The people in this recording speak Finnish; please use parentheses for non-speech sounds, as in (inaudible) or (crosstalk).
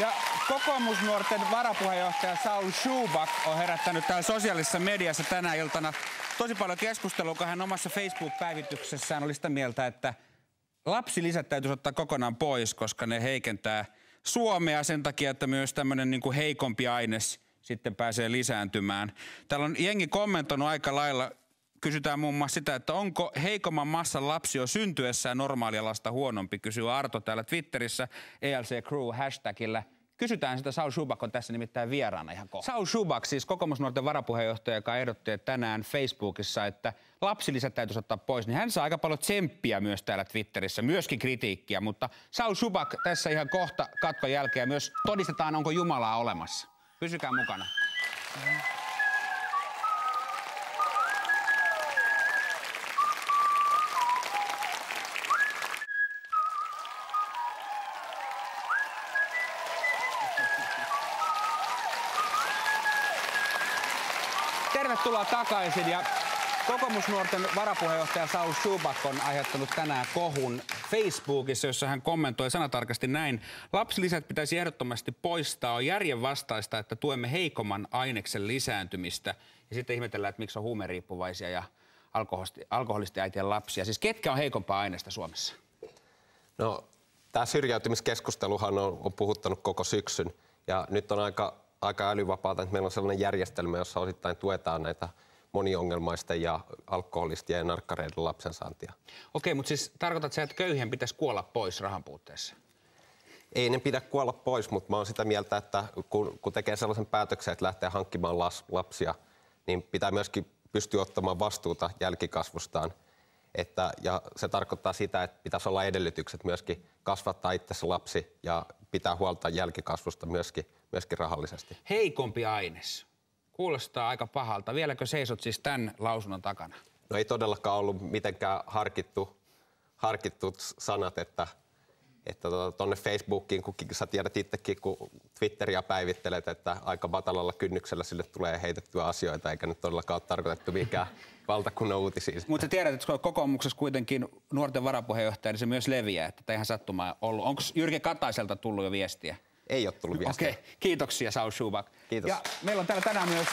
Ja kokoomusnuorten varapuheenjohtaja Saul Schubach on herättänyt täällä sosiaalisessa mediassa tänä iltana tosi paljon keskustelua, kun hän omassa Facebook-päivityksessään oli sitä mieltä, että lapsilisät täytyisi ottaa kokonaan pois, koska ne heikentää Suomea sen takia, että myös tämmöinen niin kuin heikompi aines sitten pääsee lisääntymään. Täällä on jengi kommentoinut aika lailla Kysytään muun muassa sitä, että onko heikomman massan lapsi jo syntyessään normaalia lasta huonompi, kysyy Arto täällä Twitterissä ELC Crew hashtagillä. Kysytään sitä, Saul Schubak on tässä nimittäin vieraana ihan kohta. Saul Schubak, siis kokoomusnuorten varapuheenjohtaja, joka ehdotti tänään Facebookissa, että lapsilisät täytyisi ottaa pois, niin hän saa aika paljon tsemppiä myös täällä Twitterissä, myöskin kritiikkiä, mutta Saul Schubak tässä ihan kohta katkon jälkeen myös todistetaan, onko Jumalaa olemassa. Pysykää mukana. Mm-hmm. Tervetuloa takaisin ja Kokoomusnuorten varapuheenjohtaja Saul Schubak on aiheuttanut tänään kohun Facebookissa, jossa hän kommentoi sanatarkasti näin. Lapsilisät pitäisi ehdottomasti poistaa. On järjenvastaista, että tuemme heikomman aineksen lisääntymistä. Ja sitten ihmetellään, että miksi on huumeriippuvaisia ja alkoholisten äitien lapsia. Siis ketkä on heikompaa aineesta Suomessa? No, tämä syrjäytymiskeskusteluhan on, on puhuttanut koko syksyn. Ja nyt on aika aika älyvapaata, että meillä on sellainen järjestelmä, jossa osittain tuetaan näitä moniongelmaisten ja alkoholistien ja narkkareiden lapsensaantia. Okei, mutta siis tarkoitat sä, että köyhien pitäisi kuolla pois rahan puutteessa? Ei ne pidä kuolla pois, mutta mä oon sitä mieltä, että kun, kun tekee sellaisen päätöksen, että lähtee hankkimaan las, lapsia, niin pitää myöskin pystyä ottamaan vastuuta jälkikasvustaan. Että, ja se tarkoittaa sitä, että pitäisi olla edellytykset myöskin kasvattaa itse lapsi ja pitää huolta jälkikasvusta myöskin myöskin rahallisesti. Heikompi aines. Kuulostaa aika pahalta. Vieläkö seisot siis tämän lausunnon takana? No ei todellakaan ollut mitenkään harkittu, harkittut sanat, että että tuonne tota, Facebookiin, kun sä tiedät itsekin, kun Twitteriä päivittelet, että aika matalalla kynnyksellä sille tulee heitettyä asioita, eikä nyt todellakaan ole tarkoitettu mikään (laughs) valtakunnan uutisiin. Mutta tiedät, että kokoomuksessa kuitenkin nuorten varapuheenjohtaja, niin se myös leviää, että ihan sattumaa ollut. Onko Jyrki Kataiselta tullut jo viestiä? Ei ole tullut viestiä. Okei, okay. kiitoksia Saul Schubach. Kiitos. Ja meillä on täällä tänään myös